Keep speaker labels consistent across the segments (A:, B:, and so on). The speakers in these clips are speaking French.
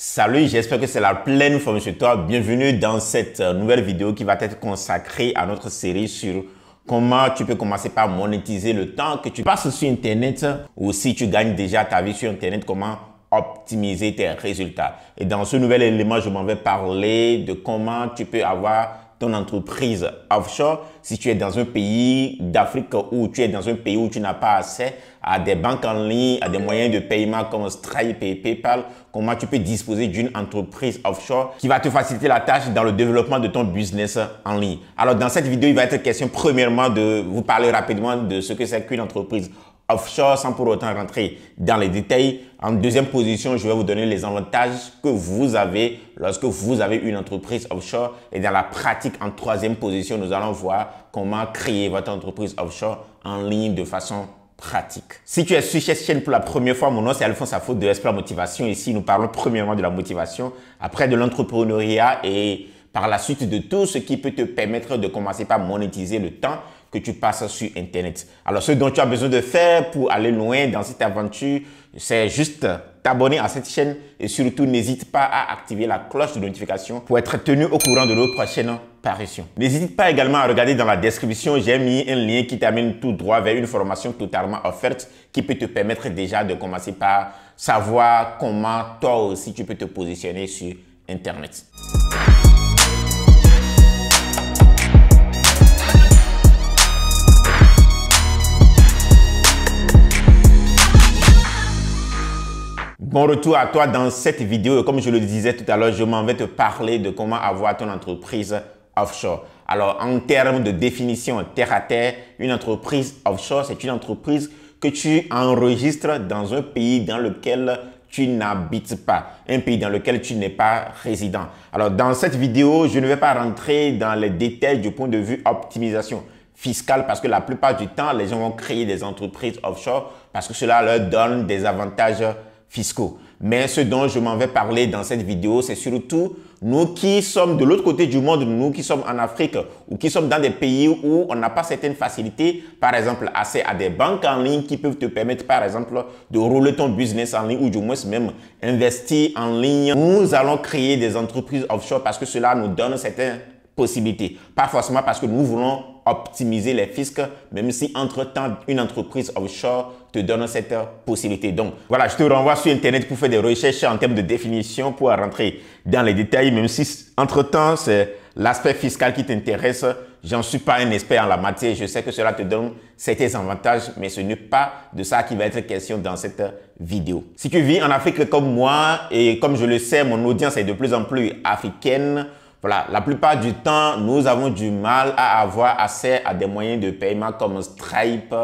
A: Salut, j'espère que c'est la pleine forme chez toi. Bienvenue dans cette euh, nouvelle vidéo qui va être consacrée à notre série sur comment tu peux commencer par monétiser le temps que tu passes sur Internet ou si tu gagnes déjà ta vie sur Internet, comment optimiser tes résultats. Et dans ce nouvel élément, je m'en vais parler de comment tu peux avoir ton entreprise offshore, si tu es dans un pays d'Afrique ou tu es dans un pays où tu n'as pas accès à des banques en ligne, à des moyens de paiement comme Stripe et PayPal, comment tu peux disposer d'une entreprise offshore qui va te faciliter la tâche dans le développement de ton business en ligne. Alors dans cette vidéo, il va être question premièrement de vous parler rapidement de ce que c'est qu'une entreprise offshore sans pour autant rentrer dans les détails. En deuxième position, je vais vous donner les avantages que vous avez lorsque vous avez une entreprise offshore. Et dans la pratique, en troisième position, nous allons voir comment créer votre entreprise offshore en ligne de façon pratique. Si tu es sur cette chaîne pour la première fois, mon nom c'est Alphonse Afo de à Motivation. Ici, nous parlons premièrement de la motivation, après de l'entrepreneuriat et par la suite de tout ce qui peut te permettre de commencer par monétiser le temps que tu passes sur Internet. Alors, ce dont tu as besoin de faire pour aller loin dans cette aventure, c'est juste t'abonner à cette chaîne et surtout n'hésite pas à activer la cloche de notification pour être tenu au courant de nos prochaines parutions. N'hésite pas également à regarder dans la description, j'ai mis un lien qui t'amène tout droit vers une formation totalement offerte qui peut te permettre déjà de commencer par savoir comment toi aussi tu peux te positionner sur Internet. Bon retour à toi dans cette vidéo. Comme je le disais tout à l'heure, je m'en vais te parler de comment avoir ton entreprise offshore. Alors, en termes de définition terre à terre, une entreprise offshore, c'est une entreprise que tu enregistres dans un pays dans lequel tu n'habites pas, un pays dans lequel tu n'es pas résident. Alors, dans cette vidéo, je ne vais pas rentrer dans les détails du point de vue optimisation fiscale parce que la plupart du temps, les gens vont créer des entreprises offshore parce que cela leur donne des avantages fiscaux. Mais ce dont je m'en vais parler dans cette vidéo, c'est surtout nous qui sommes de l'autre côté du monde, nous qui sommes en Afrique ou qui sommes dans des pays où on n'a pas certaines facilités, par exemple accès à des banques en ligne qui peuvent te permettre, par exemple, de rouler ton business en ligne ou du moins même investir en ligne. Nous allons créer des entreprises offshore parce que cela nous donne certaines possibilités. Pas forcément parce que nous voulons optimiser les fiscs, même si entre-temps, une entreprise offshore te donne cette possibilité. Donc voilà, je te renvoie sur Internet pour faire des recherches en termes de définition pour rentrer dans les détails, même si entre-temps, c'est l'aspect fiscal qui t'intéresse. J'en suis pas un expert en la matière. Je sais que cela te donne certains avantages, mais ce n'est pas de ça qui va être question dans cette vidéo. Si tu vis en Afrique comme moi, et comme je le sais, mon audience est de plus en plus africaine, voilà, la plupart du temps, nous avons du mal à avoir accès à des moyens de paiement comme Stripe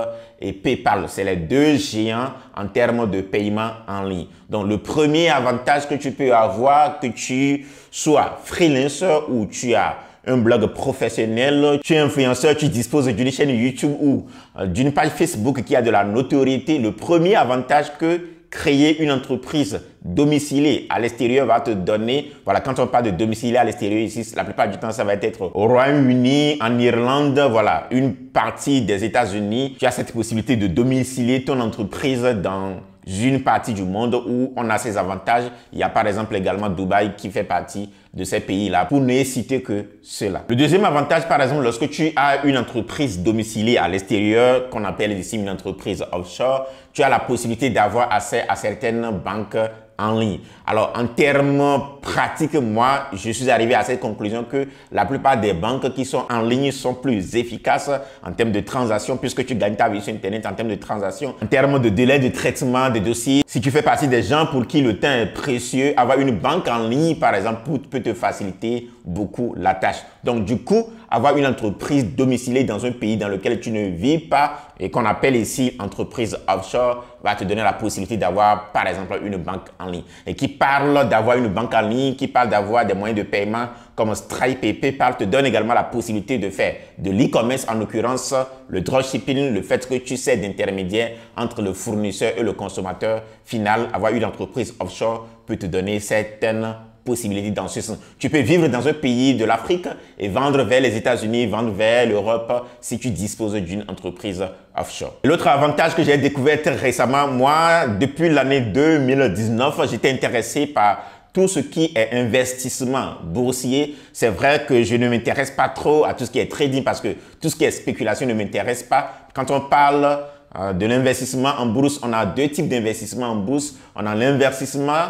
A: et PayPal. C'est les deux géants en termes de paiement en ligne. Donc, le premier avantage que tu peux avoir, que tu sois freelance ou tu as un blog professionnel, tu es influenceur, tu disposes d'une chaîne YouTube ou euh, d'une page Facebook qui a de la notoriété, le premier avantage que créer une entreprise domicilée à l'extérieur va te donner, voilà, quand on parle de domicilée à l'extérieur ici, la plupart du temps, ça va être au Royaume-Uni, en Irlande, voilà, une partie des États-Unis. Tu as cette possibilité de domicilier ton entreprise dans une partie du monde où on a ses avantages. Il y a par exemple également Dubaï qui fait partie de ces pays-là pour ne citer que cela. Le deuxième avantage, par exemple, lorsque tu as une entreprise domiciliée à l'extérieur, qu'on appelle ici une entreprise offshore, tu as la possibilité d'avoir accès à certaines banques en ligne. Alors, en termes pratiques, moi, je suis arrivé à cette conclusion que la plupart des banques qui sont en ligne sont plus efficaces en termes de transactions, puisque tu gagnes ta vie sur Internet en termes de transactions, en termes de délai de traitement des dossiers. Si tu fais partie des gens pour qui le temps est précieux, avoir une banque en ligne, par exemple, peut te faciliter beaucoup la tâche. Donc du coup, avoir une entreprise domicilée dans un pays dans lequel tu ne vis pas et qu'on appelle ici entreprise offshore va te donner la possibilité d'avoir par exemple une banque en ligne. Et qui parle d'avoir une banque en ligne, qui parle d'avoir des moyens de paiement comme Stripe et PayPal te donne également la possibilité de faire de l'e-commerce en l'occurrence le dropshipping, le fait que tu sais d'intermédiaire entre le fournisseur et le consommateur final, avoir une entreprise offshore peut te donner certaines possibilité dans ce sens. Tu peux vivre dans un pays de l'Afrique et vendre vers les États-Unis, vendre vers l'Europe si tu disposes d'une entreprise offshore. L'autre avantage que j'ai découvert récemment, moi, depuis l'année 2019, j'étais intéressé par tout ce qui est investissement boursier, c'est vrai que je ne m'intéresse pas trop à tout ce qui est trading parce que tout ce qui est spéculation ne m'intéresse pas. Quand on parle euh, de l'investissement en bourse, on a deux types d'investissement en bourse. On a l'investissement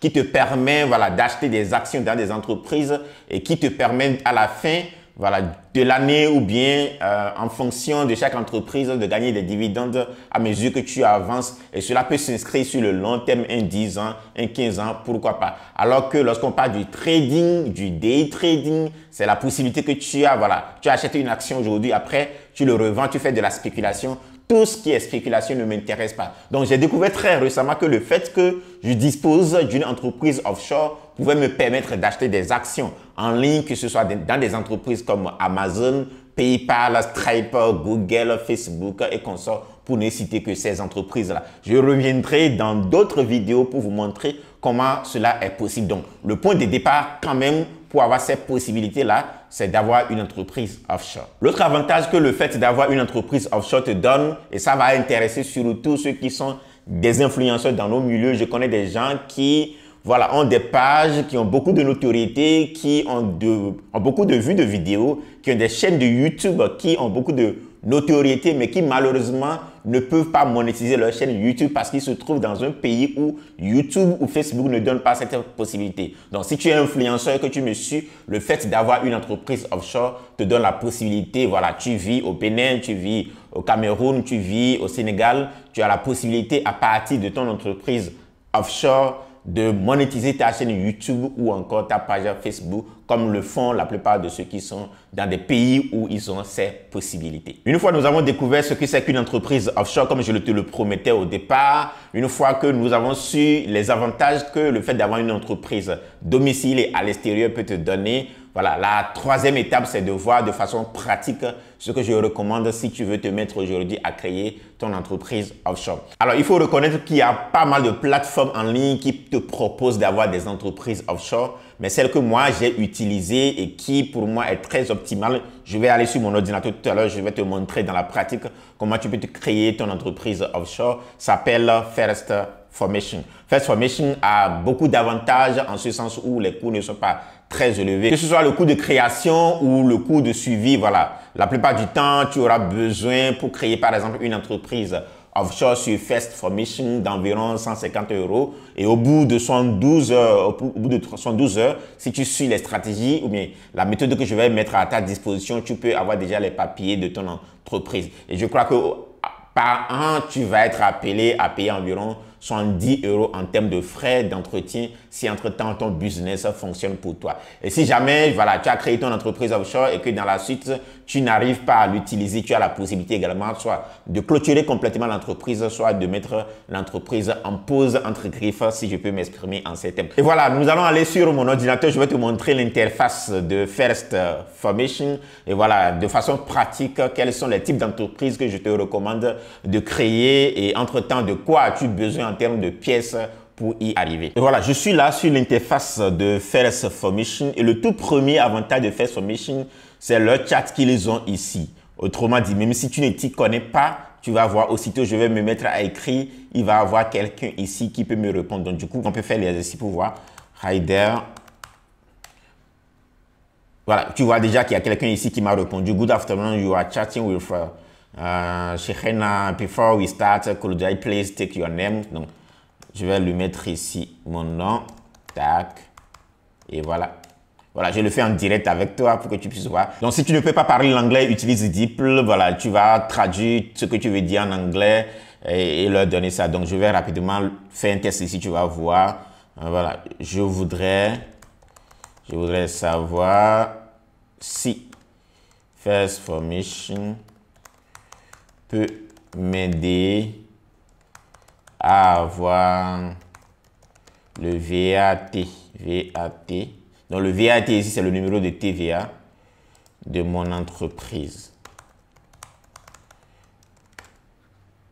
A: qui te permet voilà, d'acheter des actions dans des entreprises et qui te permet à la fin voilà, de l'année ou bien euh, en fonction de chaque entreprise de gagner des dividendes à mesure que tu avances. Et cela peut s'inscrire sur le long terme, un 10 ans, un 15 ans, pourquoi pas. Alors que lorsqu'on parle du trading, du day trading, c'est la possibilité que tu as, voilà, tu achètes une action aujourd'hui, après tu le revends, tu fais de la spéculation, tout ce qui est spéculation ne m'intéresse pas. Donc, j'ai découvert très récemment que le fait que je dispose d'une entreprise offshore pouvait me permettre d'acheter des actions en ligne, que ce soit dans des entreprises comme Amazon, PayPal, Stripe, Google, Facebook et consorts pour ne citer que ces entreprises-là. Je reviendrai dans d'autres vidéos pour vous montrer comment cela est possible. Donc, le point de départ quand même pour avoir cette possibilité là c'est d'avoir une entreprise offshore. L'autre avantage que le fait d'avoir une entreprise offshore te donne, et ça va intéresser surtout ceux qui sont des influenceurs dans nos milieux, je connais des gens qui voilà, ont des pages qui ont beaucoup de notoriété, qui ont, ont beaucoup de vues de vidéos, qui ont des chaînes de YouTube qui ont beaucoup de notoriété, mais qui malheureusement ne peuvent pas monétiser leur chaîne YouTube parce qu'ils se trouvent dans un pays où YouTube ou Facebook ne donnent pas cette possibilité. Donc, si tu es influenceur et que tu me suis, le fait d'avoir une entreprise offshore te donne la possibilité, voilà, tu vis au Bénin, tu vis au Cameroun, tu vis au Sénégal, tu as la possibilité à partir de ton entreprise offshore de monétiser ta chaîne YouTube ou encore ta page Facebook, comme le font la plupart de ceux qui sont dans des pays où ils ont ces possibilités. Une fois nous avons découvert ce que c'est qu'une entreprise offshore, comme je te le promettais au départ, une fois que nous avons su les avantages que le fait d'avoir une entreprise domicile et à l'extérieur peut te donner, voilà, la troisième étape, c'est de voir de façon pratique ce que je recommande si tu veux te mettre aujourd'hui à créer ton entreprise offshore. Alors, il faut reconnaître qu'il y a pas mal de plateformes en ligne qui te proposent d'avoir des entreprises offshore, mais celle que moi, j'ai utilisée et qui, pour moi, est très optimale, je vais aller sur mon ordinateur tout à l'heure, je vais te montrer dans la pratique comment tu peux te créer ton entreprise offshore. s'appelle First Formation. First Formation a beaucoup d'avantages en ce sens où les coûts ne sont pas très élevé. Que ce soit le coût de création ou le coût de suivi, voilà. La plupart du temps, tu auras besoin pour créer, par exemple, une entreprise offshore sur First Formation d'environ 150 euros. Et au bout de 72 heures, au bout de 72 heures, si tu suis les stratégies ou bien la méthode que je vais mettre à ta disposition, tu peux avoir déjà les papiers de ton entreprise. Et je crois que ah, par an, tu vas être appelé à payer environ 70 euros en termes de frais d'entretien si entre-temps ton business fonctionne pour toi. Et si jamais, voilà, tu as créé ton entreprise offshore et que dans la suite, tu n'arrives pas à l'utiliser, tu as la possibilité également soit de clôturer complètement l'entreprise, soit de mettre l'entreprise en pause entre griffes, si je peux m'exprimer en ces termes. Et voilà, nous allons aller sur mon ordinateur. Je vais te montrer l'interface de First Formation. Et voilà, de façon pratique, quels sont les types d'entreprises que je te recommande de créer et entre-temps de quoi as-tu besoin termes de pièces pour y arriver. Et voilà, je suis là sur l'interface de First Formation et le tout premier avantage de First Formation, c'est le chat qu'ils ont ici. Autrement dit, même si tu ne t'y connais pas, tu vas voir aussitôt, je vais me mettre à écrire, il va y avoir quelqu'un ici qui peut me répondre. Donc du coup, on peut faire l'exercice pour voir. Hi Voilà, tu vois déjà qu'il y a quelqu'un ici qui m'a répondu. Good afternoon, you are chatting with... Uh, before euh, we start, uh, could I please take your name? Donc, je vais lui mettre ici mon nom. Tac. Et voilà. Voilà, je le fais en direct avec toi pour que tu puisses voir. Donc, si tu ne peux pas parler l'anglais, utilise DIPL, Voilà, tu vas traduire ce que tu veux dire en anglais et, et leur donner ça. Donc, je vais rapidement faire un test ici, tu vas voir. Euh, voilà, je voudrais, je voudrais savoir si first formation m'aider à avoir le VAT. VAT. Donc, le VAT ici, c'est le numéro de TVA de mon entreprise.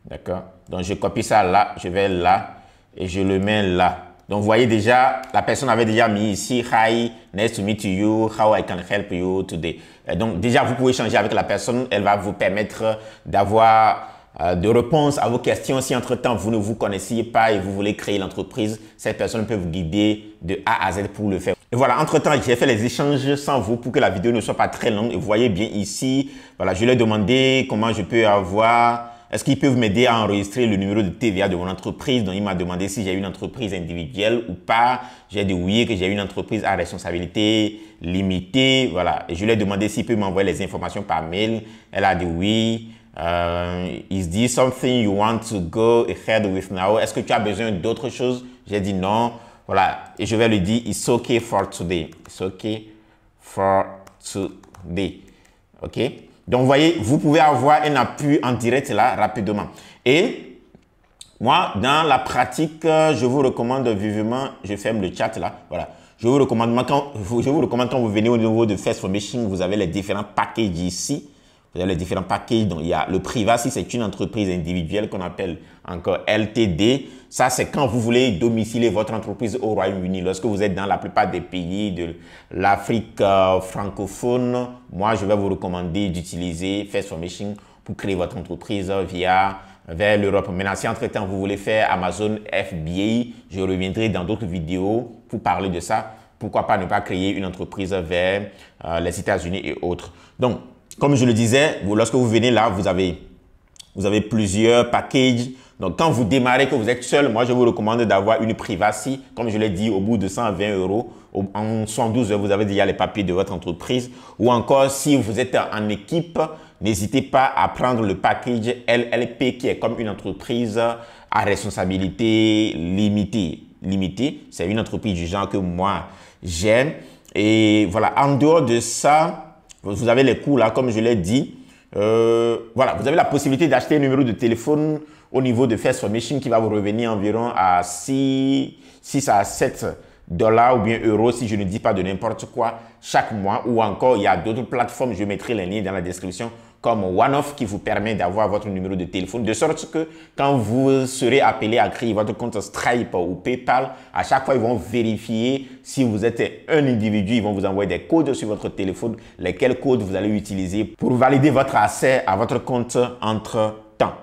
A: D'accord Donc, je copie ça là, je vais là et je le mets là. Donc, vous voyez déjà, la personne avait déjà mis ici, hi, nice to meet you, how I can help you today. donc, déjà, vous pouvez échanger avec la personne. Elle va vous permettre d'avoir euh, de réponses à vos questions. Si entre-temps, vous ne vous connaissiez pas et vous voulez créer l'entreprise, cette personne peut vous guider de A à Z pour le faire. Et voilà, entre-temps, j'ai fait les échanges sans vous pour que la vidéo ne soit pas très longue. Et vous voyez bien ici, voilà, je lui ai demandé comment je peux avoir est-ce qu'ils peuvent m'aider à enregistrer le numéro de TVA de mon entreprise Donc, il m'a demandé si j'ai une entreprise individuelle ou pas. J'ai dit oui, que j'ai une entreprise à responsabilité limitée. Voilà. Et je lui ai demandé s'il peut m'envoyer les informations par mail. Elle a dit oui. Il euh, is there something you want to go ahead with now? Est-ce que tu as besoin d'autre chose? J'ai dit non. Voilà. Et je vais lui dire, it's okay for today. It's okay for today. OK? Donc, vous voyez, vous pouvez avoir un appui en direct là rapidement. Et moi, dans la pratique, je vous recommande vivement, je ferme le chat là, voilà. Je vous recommande quand vous, je vous recommande quand vous venez au niveau de Fast Formation, vous avez les différents packages ici cest à les différents paquets. Donc, il y a le privat, si c'est une entreprise individuelle qu'on appelle encore LTD, ça c'est quand vous voulez domicilier votre entreprise au Royaume-Uni. Lorsque vous êtes dans la plupart des pays de l'Afrique euh, francophone, moi je vais vous recommander d'utiliser Face Formation pour créer votre entreprise via vers l'Europe. Maintenant, si entre-temps vous voulez faire Amazon FBA, je reviendrai dans d'autres vidéos pour parler de ça. Pourquoi pas ne pas créer une entreprise vers euh, les États-Unis et autres. Donc, comme je le disais, lorsque vous venez là, vous avez, vous avez plusieurs packages. Donc, quand vous démarrez, que vous êtes seul, moi, je vous recommande d'avoir une privacy. Comme je l'ai dit, au bout de 120 euros, en 112 vous avez déjà les papiers de votre entreprise. Ou encore, si vous êtes en équipe, n'hésitez pas à prendre le package LLP qui est comme une entreprise à responsabilité limitée. Limitée, c'est une entreprise du genre que moi, j'aime. Et voilà, en dehors de ça, vous avez les coûts là, comme je l'ai dit. Euh, voilà, vous avez la possibilité d'acheter un numéro de téléphone au niveau de First Formation qui va vous revenir environ à 6, 6 à 7 dollars ou bien euros, si je ne dis pas de n'importe quoi, chaque mois. Ou encore, il y a d'autres plateformes, je mettrai les liens dans la description, comme OneOff qui vous permet d'avoir votre numéro de téléphone, de sorte que quand vous serez appelé à créer votre compte Stripe ou PayPal, à chaque fois, ils vont vérifier si vous êtes un individu, ils vont vous envoyer des codes sur votre téléphone, lesquels codes vous allez utiliser pour valider votre accès à votre compte entre temps.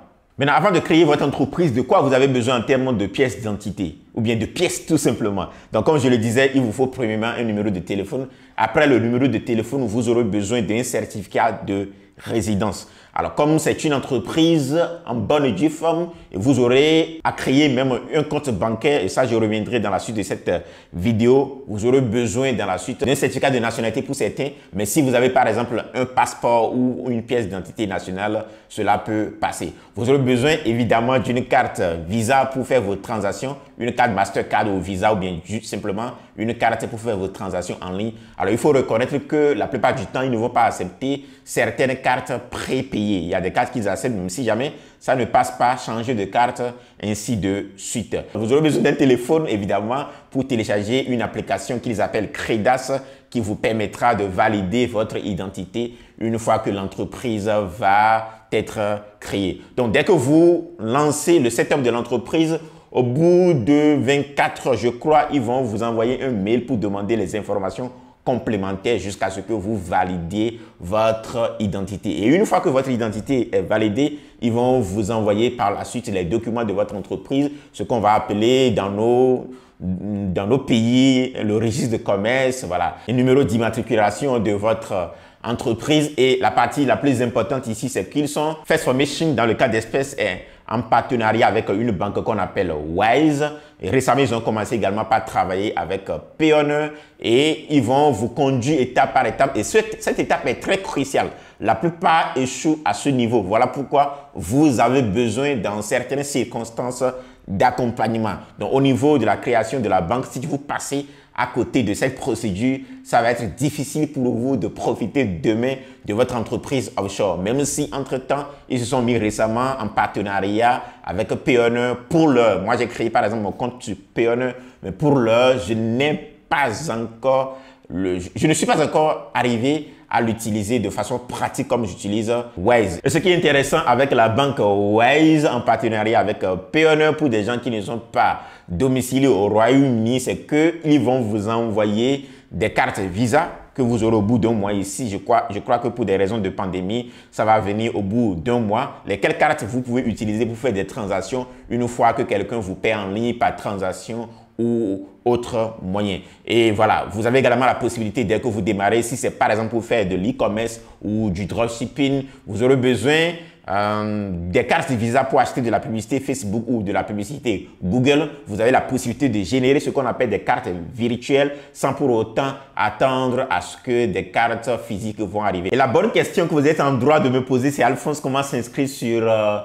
A: Maintenant, avant de créer votre entreprise, de quoi vous avez besoin en termes de pièces d'identité ou bien de pièces tout simplement. Donc, comme je le disais, il vous faut premièrement un numéro de téléphone. Après le numéro de téléphone, vous aurez besoin d'un certificat de résidence. Alors comme c'est une entreprise en bonne et due forme, vous aurez à créer même un compte bancaire, et ça je reviendrai dans la suite de cette euh, vidéo, vous aurez besoin dans la suite d'un certificat de nationalité pour certains, mais si vous avez par exemple un passeport ou une pièce d'identité nationale, cela peut passer. Vous aurez besoin évidemment d'une carte Visa pour faire vos transactions, une carte Mastercard ou Visa ou bien juste simplement une carte pour faire vos transactions en ligne. Alors, il faut reconnaître que la plupart du temps, ils ne vont pas accepter certaines cartes prépayées. Il y a des cartes qu'ils acceptent, même si jamais ça ne passe pas, changer de carte, ainsi de suite. Vous aurez besoin d'un téléphone, évidemment, pour télécharger une application qu'ils appellent Credas, qui vous permettra de valider votre identité une fois que l'entreprise va être créée. Donc, dès que vous lancez le setup de l'entreprise, au bout de 24 heures, je crois, ils vont vous envoyer un mail pour demander les informations complémentaires jusqu'à ce que vous validiez votre identité. Et une fois que votre identité est validée, ils vont vous envoyer par la suite les documents de votre entreprise, ce qu'on va appeler dans nos dans nos pays, le registre de commerce, voilà, le numéro d'immatriculation de votre entreprise. Et la partie la plus importante ici, c'est qu'ils sont first formation dans le cas d'espèce est en partenariat avec une banque qu'on appelle Wise. récemment, ils ont commencé également par travailler avec Payoneer et ils vont vous conduire étape par étape. Et cette, cette étape est très cruciale. La plupart échouent à ce niveau. Voilà pourquoi vous avez besoin, dans certaines circonstances, d'accompagnement. Donc, au niveau de la création de la banque, si vous passez à côté de cette procédure, ça va être difficile pour vous de profiter demain de votre entreprise offshore. Même si, entre-temps, ils se sont mis récemment en partenariat avec Payoneer pour l'heure. Moi, j'ai créé, par exemple, mon compte sur Payoneer, mais pour l'heure, je n'ai pas encore le, je ne suis pas encore arrivé à l'utiliser de façon pratique comme j'utilise Waze. ce qui est intéressant avec la banque Waze en partenariat avec euh, Payoneer pour des gens qui ne sont pas domiciliés au Royaume-Uni, c'est qu'ils vont vous envoyer des cartes Visa que vous aurez au bout d'un mois ici. Je crois, je crois que pour des raisons de pandémie, ça va venir au bout d'un mois. Lesquelles cartes vous pouvez utiliser pour faire des transactions une fois que quelqu'un vous paie en ligne par transaction ou autre moyen. Et voilà, vous avez également la possibilité, dès que vous démarrez, si c'est par exemple pour faire de l'e-commerce ou du dropshipping, vous aurez besoin euh, des cartes de Visa pour acheter de la publicité Facebook ou de la publicité Google, vous avez la possibilité de générer ce qu'on appelle des cartes virtuelles sans pour autant attendre à ce que des cartes physiques vont arriver. Et la bonne question que vous êtes en droit de me poser, c'est Alphonse, comment s'inscrire sur euh,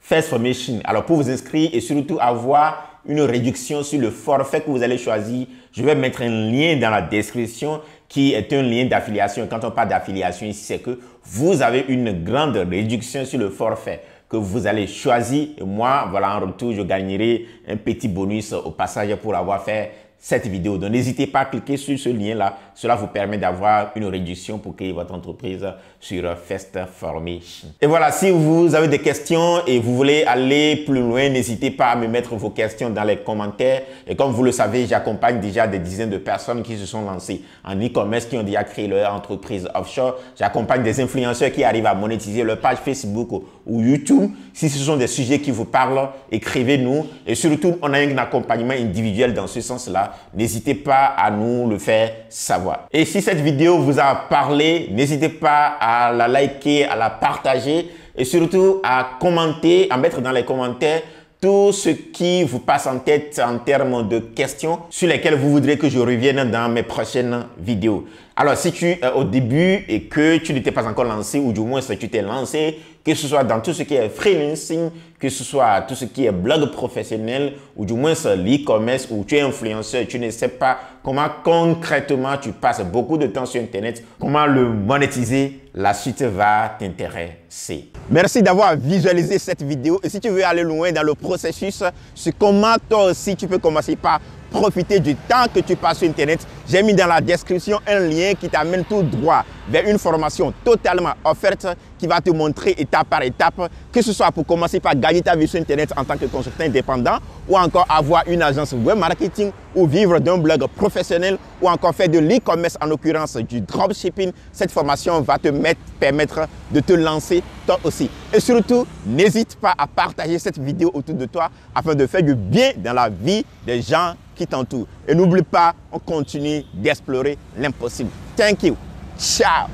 A: First Formation Alors pour vous inscrire et surtout avoir une réduction sur le forfait que vous allez choisir. Je vais mettre un lien dans la description qui est un lien d'affiliation. Quand on parle d'affiliation ici, c'est que vous avez une grande réduction sur le forfait que vous allez choisir. Et moi, voilà, en retour, je gagnerai un petit bonus au passage pour avoir fait cette vidéo. Donc, n'hésitez pas à cliquer sur ce lien-là cela vous permet d'avoir une réduction pour créer votre entreprise sur Fest Formation. Et voilà, si vous avez des questions et vous voulez aller plus loin, n'hésitez pas à me mettre vos questions dans les commentaires. Et comme vous le savez, j'accompagne déjà des dizaines de personnes qui se sont lancées en e-commerce, qui ont déjà créé leur entreprise offshore. J'accompagne des influenceurs qui arrivent à monétiser leur page Facebook ou YouTube. Si ce sont des sujets qui vous parlent, écrivez-nous. Et surtout, on a un accompagnement individuel dans ce sens-là. N'hésitez pas à nous le faire savoir. Et si cette vidéo vous a parlé, n'hésitez pas à la liker, à la partager et surtout à commenter, à mettre dans les commentaires tout ce qui vous passe en tête en termes de questions sur lesquelles vous voudrez que je revienne dans mes prochaines vidéos. Alors, si tu es euh, au début et que tu n'étais pas encore lancé, ou du moins si tu t'es lancé, que ce soit dans tout ce qui est freelancing, que ce soit tout ce qui est blog professionnel, ou du moins l'e-commerce, ou tu es influenceur, tu ne sais pas comment concrètement tu passes beaucoup de temps sur Internet, comment le monétiser, la suite va t'intéresser. Merci d'avoir visualisé cette vidéo. Et si tu veux aller loin dans le processus, c'est comment toi aussi tu peux commencer par profiter du temps que tu passes sur Internet, j'ai mis dans la description un lien qui t'amène tout droit vers une formation totalement offerte qui va te montrer étape par étape, que ce soit pour commencer par gagner ta vie sur Internet en tant que consultant indépendant ou encore avoir une agence web marketing ou vivre d'un blog professionnel ou encore faire de l'e-commerce en l'occurrence du dropshipping. Cette formation va te mettre, permettre de te lancer toi aussi. Et surtout, n'hésite pas à partager cette vidéo autour de toi afin de faire du bien dans la vie des gens qui t'entourent. Et n'oublie pas, on continue d'explorer l'impossible. Thank you. Ciao.